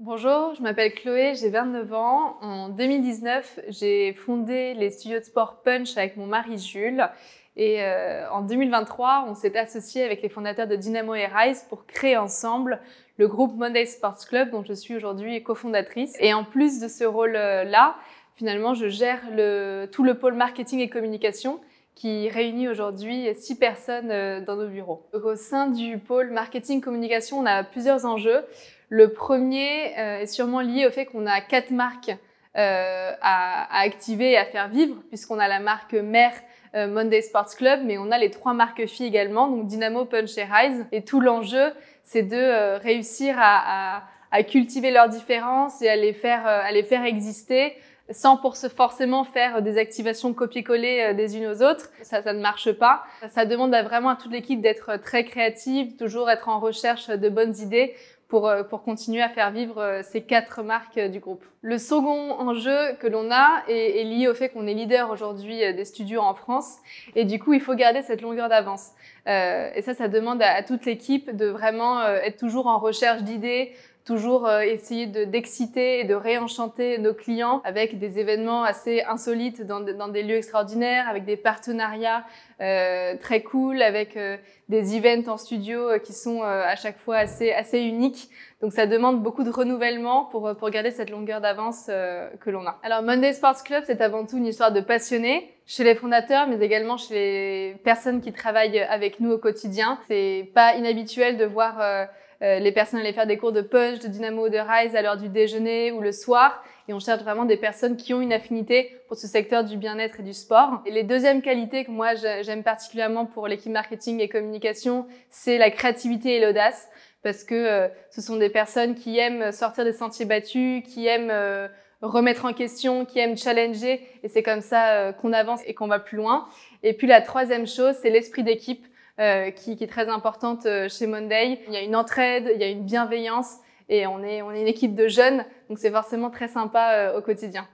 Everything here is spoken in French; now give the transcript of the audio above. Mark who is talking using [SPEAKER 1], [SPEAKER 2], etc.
[SPEAKER 1] Bonjour, je m'appelle Chloé, j'ai 29 ans. En 2019, j'ai fondé les studios de sport Punch avec mon mari Jules. Et euh, en 2023, on s'est associé avec les fondateurs de Dynamo et Rise pour créer ensemble le groupe Monday Sports Club, dont je suis aujourd'hui cofondatrice. Et en plus de ce rôle-là, finalement, je gère le, tout le pôle marketing et communication qui réunit aujourd'hui six personnes euh, dans nos bureaux. au sein du pôle marketing communication, on a plusieurs enjeux. Le premier euh, est sûrement lié au fait qu'on a quatre marques euh, à, activer et à faire vivre, puisqu'on a la marque mère euh, Monday Sports Club, mais on a les trois marques filles également, donc Dynamo, Punch et Rise. Et tout l'enjeu, c'est de réussir à, cultiver leurs différences et à les faire, exister sans pour se forcément faire des activations copier-coller des unes aux autres. Ça, ça ne marche pas. Ça demande vraiment à toute l'équipe d'être très créative, toujours être en recherche de bonnes idées euh, pour, continuer à faire vivre euh, ces quatre marques euh, du groupe. Le second enjeu que l'on a est, lié au fait qu'on est leader aujourd'hui des studios en France et du coup il faut garder cette longueur d'avance. et ça, ça demande à toute l'équipe de vraiment être toujours en recherche d'idées, toujours euh, essayer d'exciter et de réenchanter nos clients avec des événements assez insolites dans, dans des lieux extraordinaires, avec des partenariats euh, très cool, avec euh, des events en studio euh, qui sont à chaque fois assez, assez uniques. Donc ça demande beaucoup de renouvellement pour, pour garder cette longueur d'avance que l'on a. Alors Monday Sports Club, c'est avant tout une histoire de passionnés chez les fondateurs, mais également chez les personnes qui travaillent avec nous au quotidien. C'est pas inhabituel de voir euh, les personnes allaient faire des cours de punch, de dynamo, de rise à l'heure du déjeuner ou le soir. Et on cherche vraiment des personnes qui ont une affinité pour ce secteur du bien-être et du sport. Et les deuxièmes qualités que moi j'aime particulièrement pour l'équipe marketing et communication, c'est la créativité et l'audace. Parce que euh, ce sont des personnes qui aiment sortir des sentiers battus, qui aiment euh, remettre en question, qui aiment challenger. Et c'est comme ça qu'on avance et qu'on va plus loin. Et puis la troisième chose, c'est l'esprit d'équipe. Euh, qui, qui, est très importante euh, chez Monday. Il y a une entraide, il y a une bienveillance et on est, on est une équipe de jeunes, donc c'est forcément très sympa euh, au quotidien.